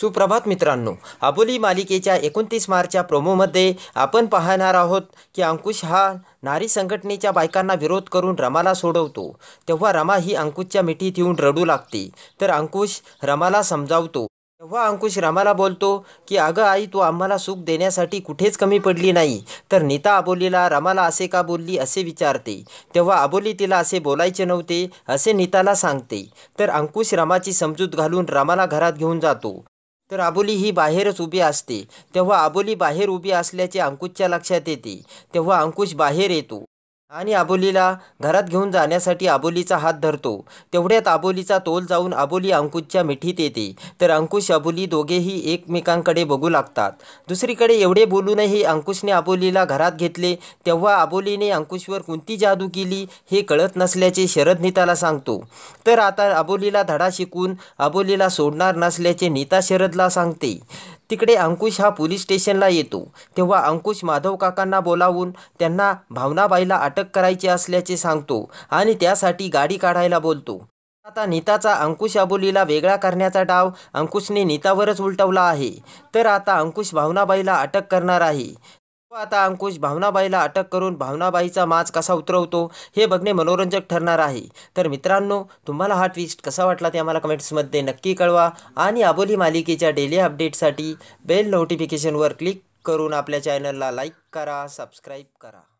सुप्रभात मित्रांनो अबोली मालिकेच्या एकोणतीस मार्चच्या प्रोमोमध्ये आपण पाहणार आहोत की अंकुश हा नारी संघटनेच्या बायकांना विरोध करून रमाला सोडवतो तेव्हा रमा ही अंकुशच्या मिठीत येऊन रडू लागते तर अंकुश रमाला समजावतो तेव्हा अंकुश रमाला बोलतो की अगं आई तू आम्हाला सुख देण्यासाठी कुठेच कमी पडली नाही तर नीता अबोलीला रमाला असे का बोलली असे विचारते तेव्हा अबोली तिला असे बोलायचे नव्हते असे नीताला सांगते तर अंकुश रमाची समजूत घालून रमाला घरात घेऊन जातो तर आबोली ही बाहेरच उभी असते तेव्हा आबोली बाहेर उभी असल्याचे अंकुशच्या लक्षात येते तेव्हा अंकुश बाहेर येतो आणि आबोलीला घरात घेऊन जाण्यासाठी आबोलीचा हात धरतो तेवढ्यात आबोलीचा तोल जाऊन आबोली अंकुशच्या मिठीत येते तर अंकुश अबोली दोघेही एकमेकांकडे बघू लागतात दुसरीकडे एवढे बोलूनही अंकुशने आबोलीला घरात घेतले तेव्हा आबोलीने अंकुशवर कोणती जादू केली हे कळत नसल्याचे शरद नीताला सांगतो तर आता आबोलीला धडा शिकून आबोलीला सोडणार नसल्याचे नीता शरदला सांगते तिकडे अंकुश हा पोलीस स्टेशनला येतो तेव्हा अंकुश माधव काकांना बोलावून त्यांना भावनाबाईला अटक अटक करायची असल्याचे सांगतो आणि त्यासाठी गाडी काढायला बोलतो आता नीताचा अंकुश अबोलीला वेगळा करण्याचा डाव अंकुशने नीतावरच उलटवला आहे तर आता अंकुश भावनाबाईला अटक करणार आहे आता अंकुश भावनाबाईला अटक करून भावनाबाईचा माज कसा उतरवतो हे बघणे मनोरंजक ठरणार आहे तर मित्रांनो तुम्हाला हा ट्विस्ट कसा वाटला ते आम्हाला कमेंट्समध्ये नक्की कळवा आणि अबोली मालिकेच्या डेली अपडेटसाठी बेल नोटिफिकेशनवर क्लिक करून आपल्या चॅनलला लाईक करा सबस्क्राईब करा